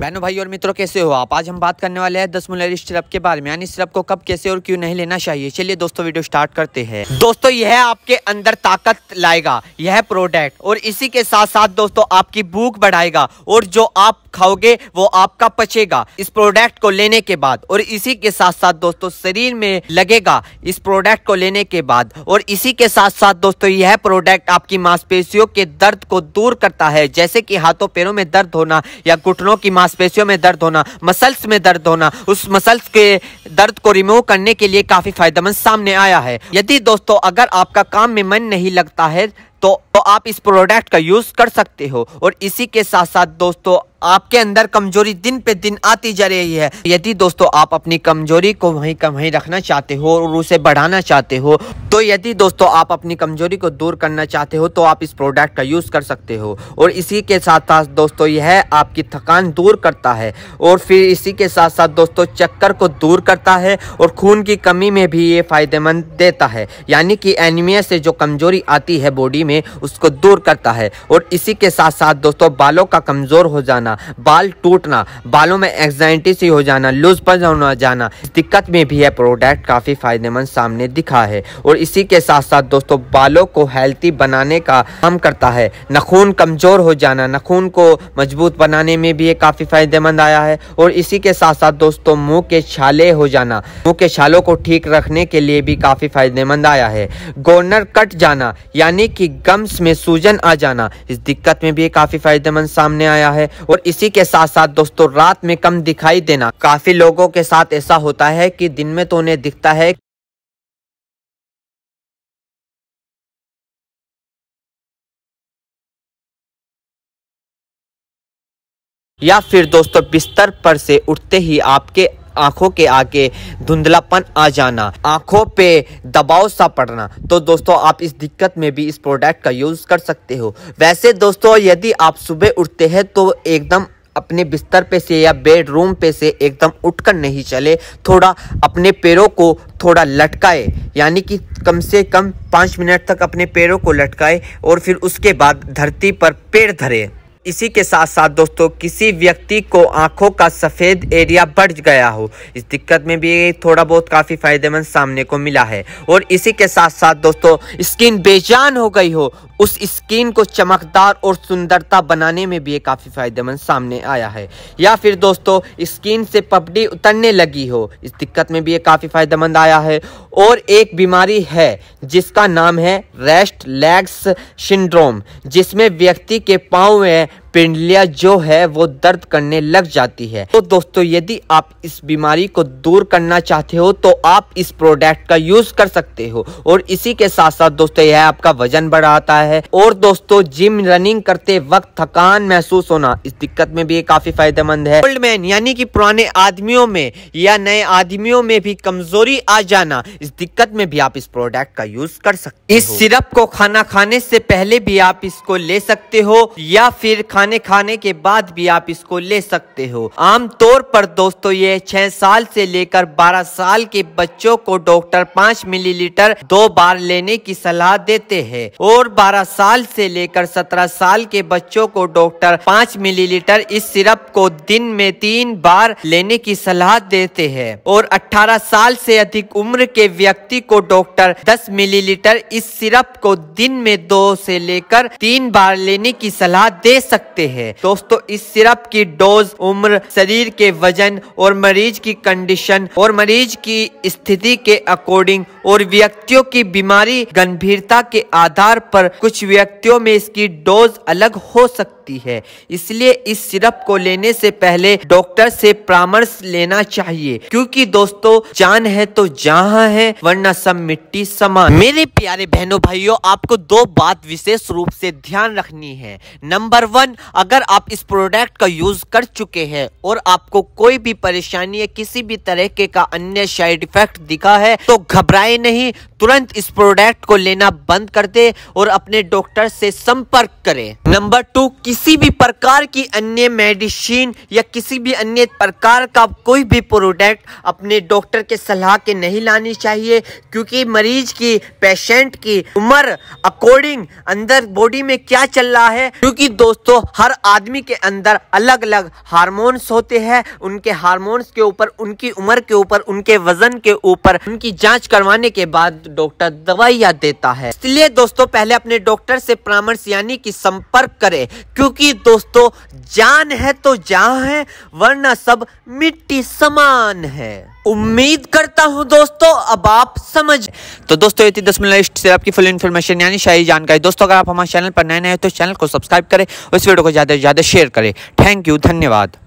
बहनों भाई और मित्रों कैसे हो आप आज हम बात करने वाले हैं दस मुलहरी स्ट्रप के बारे में यानी सिरप को कब कैसे और क्यों नहीं लेना चाहिए चलिए दोस्तों वीडियो स्टार्ट करते हैं दोस्तों यह आपके अंदर ताकत लाएगा यह प्रोडक्ट और इसी के साथ साथ दोस्तों आपकी भूख बढ़ाएगा और जो आप खाओगे वो आपका पचेगा इस प्रोडक्ट को लेने के बाद और इसी के साथ साथ दोस्तों शरीर में लगेगा इस प्रोडक्ट को लेने के बाद और इसी के साथ साथ दोस्तों यह प्रोडक्ट आपकी मांसपेशियों के दर्द को दूर करता है जैसे कि हाथों पैरों में दर्द होना या घुटनों की मांस मांसपेशियों में दर्द होना मसल्स में दर्द होना उस मसल्स के दर्द को रिमूव करने के लिए काफ़ी फायदेमंद सामने आया है यदि दोस्तों अगर आपका काम में मन नहीं लगता है तो, तो आप इस प्रोडक्ट का यूज़ कर सकते हो और इसी के साथ साथ दोस्तों आपके अंदर कमजोरी दिन पे दिन आती जा रही है यदि दोस्तों आप अपनी कमजोरी को वहीं का वहीं रखना चाहते हो और उसे बढ़ाना चाहते हो तो यदि दोस्तों आप अपनी कमजोरी को दूर करना चाहते हो तो आप इस प्रोडक्ट का यूज़ कर सकते हो और इसी के साथ साथ दोस्तों यह आपकी थकान दूर करता है और फिर इसी के साथ साथ दोस्तों चक्कर को दूर करता है और खून की कमी में भी ये फ़ायदेमंद देता है यानी कि एनिमिया से जो कमजोरी आती है बॉडी में में उसको दूर करता है और इसी के साथ साथ दोस्तों बालों का कमज़ोर हो जाना बाल टूटना बालों में एग्जाइटी सी हो जाना लूज पन जाना दिक्कत में भी यह प्रोडक्ट काफ़ी फ़ायदेमंद सामने दिखा है और इसी के साथ साथ दोस्तों बालों को हेल्थी बनाने का काम करता है नखून कमज़ोर हो जाना नखून को मजबूत बनाने में भी ये काफ़ी फ़ायदेमंद आया है और इसी के साथ साथ दोस्तों मुंह के छाले हो जाना मुंह के छालों को ठीक रखने के लिए भी काफ़ी फ़ायदेमंद आया है गोनर कट जाना यानी कि गम्स में सूजन आ जाना इस दिक्कत में भी ये काफी फायदेमंद सामने आया है और इसी के साथ साथ दोस्तों रात में कम दिखाई देना काफी लोगों के साथ ऐसा होता है कि दिन में तो उन्हें दिखता है या फिर दोस्तों बिस्तर पर से उठते ही आपके आंखों के आगे धुंधलापन आ जाना आंखों पे दबाव सा पड़ना तो दोस्तों आप इस दिक्कत में भी इस प्रोडक्ट का यूज़ कर सकते हो वैसे दोस्तों यदि आप सुबह उठते हैं तो एकदम अपने बिस्तर पे से या बेडरूम पे से एकदम उठकर नहीं चले थोड़ा अपने पैरों को थोड़ा लटकाए यानी कि कम से कम पाँच मिनट तक अपने पैरों को लटकाए और फिर उसके बाद धरती पर पेड़ धरे इसी के साथ साथ दोस्तों किसी व्यक्ति को आंखों का सफ़ेद एरिया बढ़ गया हो इस दिक्कत में भी थोड़ा बहुत काफ़ी फ़ायदेमंद सामने को मिला है और इसी के साथ साथ दोस्तों स्किन बेजान हो गई हो उस स्किन को चमकदार और सुंदरता बनाने में भी ये काफ़ी फ़ायदेमंद सामने आया है या फिर दोस्तों स्किन से पपड़ी उतरने लगी हो इस दिक्कत में भी ये काफ़ी फ़ायदेमंद आया है और एक बीमारी है जिसका नाम है रेस्ट लेग्स सिंड्रोम जिसमें व्यक्ति के पाँव में पिंडलियां जो है वो दर्द करने लग जाती है तो दोस्तों यदि आप इस बीमारी को दूर करना चाहते हो तो आप इस प्रोडक्ट का यूज कर सकते हो और इसी के साथ साथ दोस्तों यह आपका वजन बढ़ाता है और दोस्तों जिम रनिंग करते वक्त थकान महसूस होना इस दिक्कत में भी ये काफी फायदेमंद है ओल्ड मैन यानी कि पुराने आदमियों में या नए आदमियों में भी कमजोरी आ जाना इस दिक्कत में भी आप इस प्रोडक्ट का यूज कर सकते इस सिरप को खाना खाने से पहले भी आप इसको ले सकते हो या फिर खाने खाने के बाद भी आप इसको ले सकते हो आमतौर पर दोस्तों ये छह साल से लेकर बारह साल के बच्चों को डॉक्टर पाँच मिलीलीटर दो बार लेने की सलाह देते हैं और बारह साल से लेकर सत्रह साल के बच्चों को डॉक्टर पाँच मिलीलीटर इस सिरप को दिन में तीन बार लेने की सलाह देते हैं और अठारह साल से अधिक उम्र के व्यक्ति को डॉक्टर दस मिलीलीटर इस सिरप को दिन में दो से लेकर तीन बार लेने की सलाह दे सकते सकते हैं दोस्तों इस सिरप की डोज उम्र शरीर के वजन और मरीज की कंडीशन और मरीज की स्थिति के अकॉर्डिंग और व्यक्तियों की बीमारी गंभीरता के आधार पर कुछ व्यक्तियों में इसकी डोज अलग हो सकती है इसलिए इस सिरप को लेने से पहले डॉक्टर से परामर्श लेना चाहिए क्योंकि दोस्तों जान है तो जहाँ है वरना सब मिट्टी समान मेरे प्यारे बहनों भाइयों आपको दो बात विशेष रूप से ध्यान रखनी है नंबर वन अगर आप इस प्रोडक्ट का यूज़ कर चुके हैं और आपको कोई भी परेशानी या किसी भी तरीके का अन्य साइड इफेक्ट दिखा है तो घबराए नहीं तुरंत इस प्रोडक्ट को लेना बंद कर दे और अपने डॉक्टर से संपर्क करें नंबर टू किसी भी प्रकार की अन्य मेडिसिन या किसी भी अन्य प्रकार का कोई भी प्रोडक्ट अपने डॉक्टर के सलाह के नहीं लानी चाहिए क्योंकि मरीज की पेशेंट की उम्र अकॉर्डिंग अंदर बॉडी में क्या चल रहा है क्योंकि दोस्तों हर आदमी के अंदर अलग अलग हारमोन्स होते हैं उनके हारमोन्स के ऊपर उनकी उम्र के ऊपर उनके वजन के ऊपर उनकी जांच करवाने के बाद डॉक्टर दवाइयाँ देता है इसलिए दोस्तों पहले अपने डॉक्टर से परामर्श यानी कि संपर्क करें क्योंकि दोस्तों जान है तो जहाँ है वरना सब मिट्टी समान है उम्मीद करता हूं दोस्तों अब आप समझ तो दोस्तों ये थी दस मिनट लिस्ट से आपकी फुल इन्फॉर्मेशन यानी शायद जानकारी दोस्तों अगर आप हमारे चैनल पर नए नए हो तो चैनल को सब्सक्राइब करें और इस वीडियो को ज़्यादा से ज़्यादा शेयर करें थैंक यू धन्यवाद